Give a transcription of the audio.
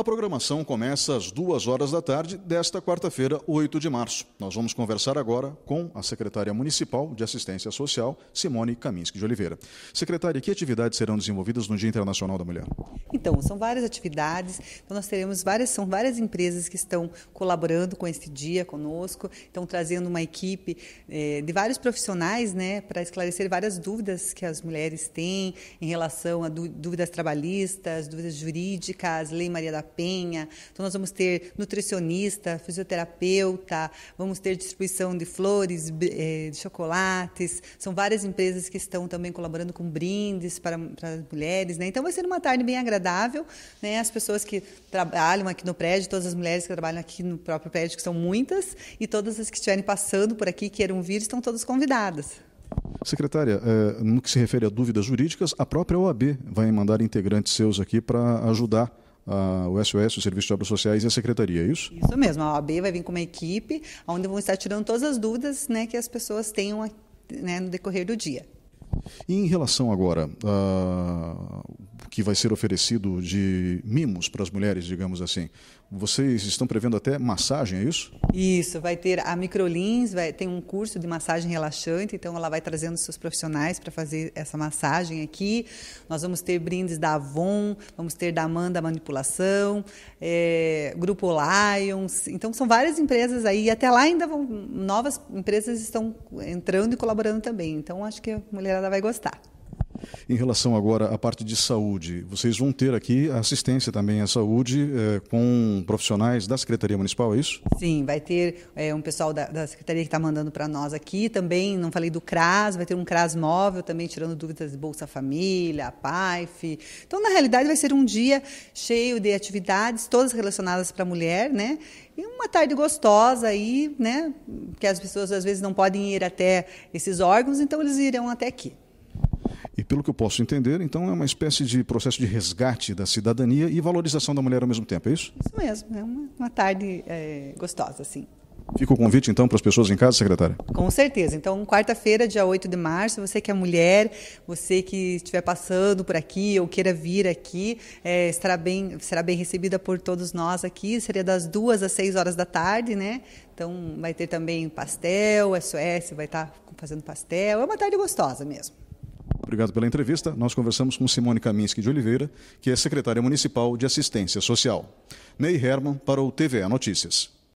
A programação começa às duas horas da tarde desta quarta-feira, 8 de março. Nós vamos conversar agora com a secretária municipal de assistência social, Simone Kaminski de Oliveira. Secretária, que atividades serão desenvolvidas no Dia Internacional da Mulher? Então, são várias atividades. Então, nós teremos várias, são várias empresas que estão colaborando com este dia conosco, estão trazendo uma equipe eh, de vários profissionais, né, para esclarecer várias dúvidas que as mulheres têm em relação a dúvidas trabalhistas, dúvidas jurídicas, Lei Maria da Penha. Então, nós vamos ter nutricionista, fisioterapeuta, vamos ter distribuição de flores, eh, de chocolates. São várias empresas que estão também colaborando com brindes para, para as mulheres. Né? Então, vai ser uma tarde bem agradável. Né? As pessoas que trabalham aqui no prédio, todas as mulheres que trabalham aqui no próprio prédio, que são muitas, e todas as que estiverem passando por aqui, queiram vir, estão todas convidadas. Secretária, eh, no que se refere a dúvidas jurídicas, a própria OAB vai mandar integrantes seus aqui para ajudar a, o SOS, o Serviço de Obras Sociais e a Secretaria, é isso? Isso mesmo, a OAB vai vir com uma equipe onde vão estar tirando todas as dúvidas né, que as pessoas tenham né, no decorrer do dia. E em relação agora, ah, que vai ser oferecido de mimos para as mulheres, digamos assim. Vocês estão prevendo até massagem, é isso? Isso, vai ter a Microlins, vai, tem um curso de massagem relaxante, então ela vai trazendo seus profissionais para fazer essa massagem aqui. Nós vamos ter brindes da Avon, vamos ter da Amanda Manipulação, é, Grupo Lions, então são várias empresas aí, e até lá ainda vão, novas empresas estão entrando e colaborando também, então acho que a mulherada vai gostar. Em relação agora à parte de saúde, vocês vão ter aqui assistência também à saúde é, com profissionais da Secretaria Municipal, é isso? Sim, vai ter é, um pessoal da, da Secretaria que está mandando para nós aqui também, não falei do CRAS, vai ter um CRAS móvel também, tirando dúvidas de Bolsa Família, PAIF. Então, na realidade, vai ser um dia cheio de atividades, todas relacionadas para a mulher, né? E uma tarde gostosa aí, né? Porque as pessoas às vezes não podem ir até esses órgãos, então eles irão até aqui. E pelo que eu posso entender, então é uma espécie de processo de resgate da cidadania e valorização da mulher ao mesmo tempo, é isso? Isso mesmo, é uma, uma tarde é, gostosa, sim. Fica o convite, então, para as pessoas em casa, secretária? Com certeza. Então, quarta-feira, dia 8 de março, você que é mulher, você que estiver passando por aqui ou queira vir aqui, é, estará, bem, será bem recebida por todos nós aqui. Seria das duas às 6 horas da tarde, né? Então, vai ter também pastel, é SOS vai estar fazendo pastel. É uma tarde gostosa mesmo. Obrigado pela entrevista. Nós conversamos com Simone Kaminski de Oliveira, que é secretária municipal de assistência social. Ney Herman para o TVA Notícias.